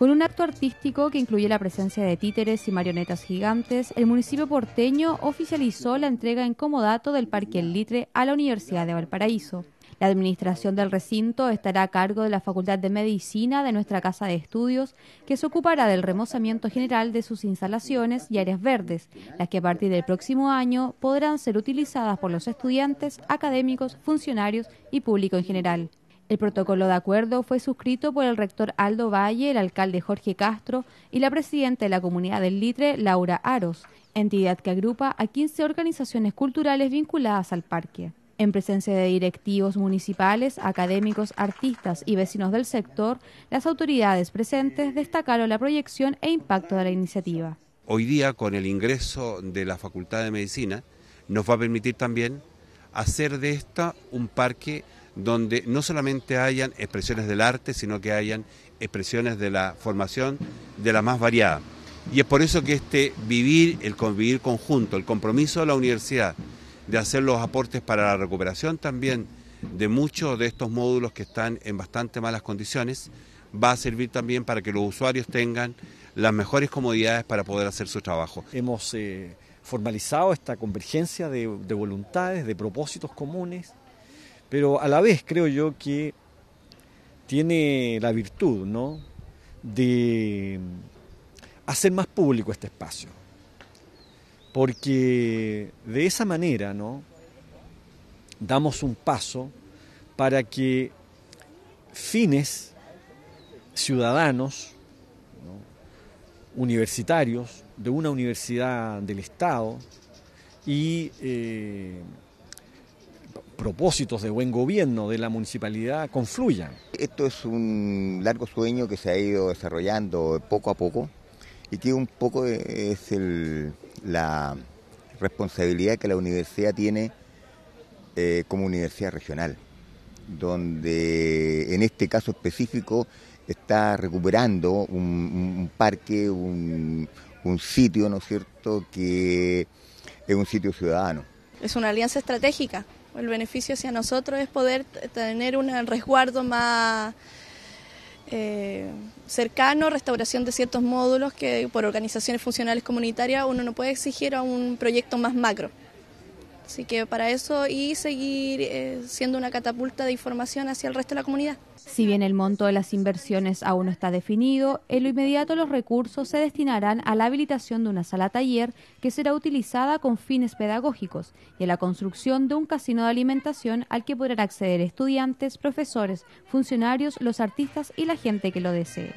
Con un acto artístico que incluye la presencia de títeres y marionetas gigantes, el municipio porteño oficializó la entrega en comodato del Parque El Litre a la Universidad de Valparaíso. La administración del recinto estará a cargo de la Facultad de Medicina de nuestra Casa de Estudios, que se ocupará del remozamiento general de sus instalaciones y áreas verdes, las que a partir del próximo año podrán ser utilizadas por los estudiantes, académicos, funcionarios y público en general. El protocolo de acuerdo fue suscrito por el rector Aldo Valle, el alcalde Jorge Castro y la presidenta de la comunidad del Litre, Laura Aros, entidad que agrupa a 15 organizaciones culturales vinculadas al parque. En presencia de directivos municipales, académicos, artistas y vecinos del sector, las autoridades presentes destacaron la proyección e impacto de la iniciativa. Hoy día, con el ingreso de la Facultad de Medicina, nos va a permitir también hacer de esta un parque donde no solamente hayan expresiones del arte, sino que hayan expresiones de la formación de la más variada. Y es por eso que este vivir, el convivir conjunto, el compromiso de la universidad de hacer los aportes para la recuperación también de muchos de estos módulos que están en bastante malas condiciones, va a servir también para que los usuarios tengan las mejores comodidades para poder hacer su trabajo. Hemos eh, formalizado esta convergencia de voluntades, de propósitos comunes, pero a la vez creo yo que tiene la virtud, De hacer más público este espacio. Porque de esa manera, ¿no? Damos un paso para que fines ciudadanos, universitarios, de una universidad del Estado y eh, propósitos de buen gobierno de la municipalidad confluyan. Esto es un largo sueño que se ha ido desarrollando poco a poco y que un poco es la responsabilidad que la universidad tiene eh, como universidad regional, donde en este caso específico está recuperando un, parque, un sitio, ¿no es cierto?, que es un sitio ciudadano. Es una alianza estratégica el beneficio hacia nosotros es poder tener un resguardo más eh, cercano, restauración de ciertos módulos que por organizaciones funcionales comunitarias uno no puede exigir a un proyecto más macro. Así que para eso y seguir eh, siendo una catapulta de información hacia el resto de la comunidad. Si bien el monto de las inversiones aún no está definido, en lo inmediato los recursos se destinarán a la habilitación de una sala taller que será utilizada con fines pedagógicos y a la construcción de un casino de alimentación al que podrán acceder estudiantes, profesores, funcionarios, los artistas y la gente que lo desee.